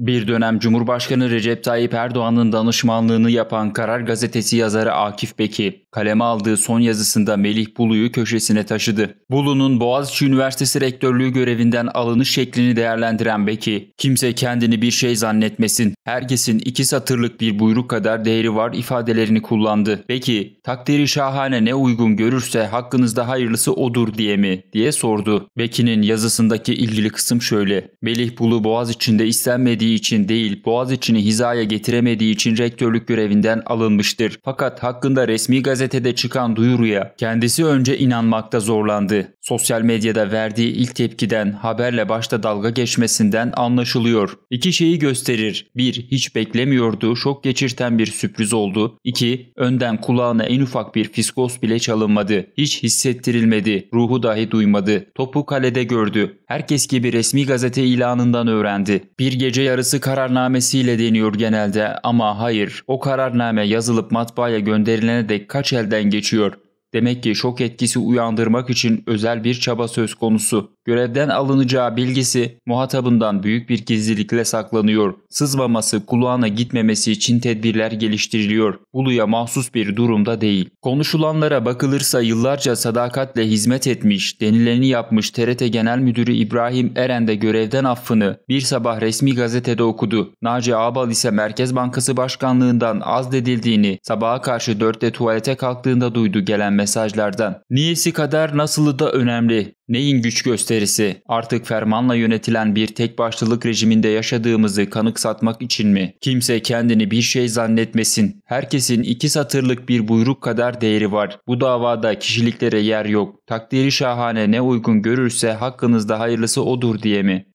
Bir dönem Cumhurbaşkanı Recep Tayyip Erdoğan'ın danışmanlığını yapan Karar Gazetesi yazarı Akif Beki, kaleme aldığı son yazısında Melih Bulu'yu köşesine taşıdı. Bulu'nun Boğaziçi Üniversitesi rektörlüğü görevinden alınış şeklini değerlendiren Beki, kimse kendini bir şey zannetmesin, herkesin iki satırlık bir buyruk kadar değeri var ifadelerini kullandı. Beki, takdiri şahane ne uygun görürse hakkınızda hayırlısı odur diye mi? diye sordu. Beki'nin yazısındaki ilgili kısım şöyle, Melih Bulu Boğaziçi'nde istenmediği veremediği için değil Boğaziçi'ni hizaya getiremediği için rektörlük görevinden alınmıştır. Fakat hakkında resmi gazetede çıkan duyuruya kendisi önce inanmakta zorlandı. Sosyal medyada verdiği ilk tepkiden haberle başta dalga geçmesinden anlaşılıyor. İki şeyi gösterir. Bir, hiç beklemiyordu, şok geçirten bir sürpriz oldu. İki, önden kulağına en ufak bir fiskos bile çalınmadı. Hiç hissettirilmedi, ruhu dahi duymadı. Topu kalede gördü. Herkes gibi resmi gazete ilanından öğrendi. Bir gece yarı yarısı kararnamesiyle deniyor genelde ama hayır o kararname yazılıp matbaaya gönderilene dek kaç elden geçiyor? Demek ki şok etkisi uyandırmak için özel bir çaba söz konusu. Görevden alınacağı bilgisi muhatabından büyük bir gizlilikle saklanıyor. Sızmaması, kulağına gitmemesi için tedbirler geliştiriliyor. Buluya mahsus bir durumda değil. Konuşulanlara bakılırsa yıllarca sadakatle hizmet etmiş, denileni yapmış TRT Genel Müdürü İbrahim Eren de görevden affını bir sabah resmi gazetede okudu. Naci Ağbal ise Merkez Bankası Başkanlığından azledildiğini, sabaha karşı dörtte tuvalete kalktığında duydu gelen mesajı mesajlarda. Niyesi kadar nasılı da önemli. Neyin güç gösterisi? Artık fermanla yönetilen bir tek başlılık rejiminde yaşadığımızı kanıksatmak için mi? Kimse kendini bir şey zannetmesin. Herkesin iki satırlık bir buyruk kadar değeri var. Bu davada kişiliklere yer yok. Takdiri şahane ne uygun görürse hakkınızda hayırlısı odur diye mi?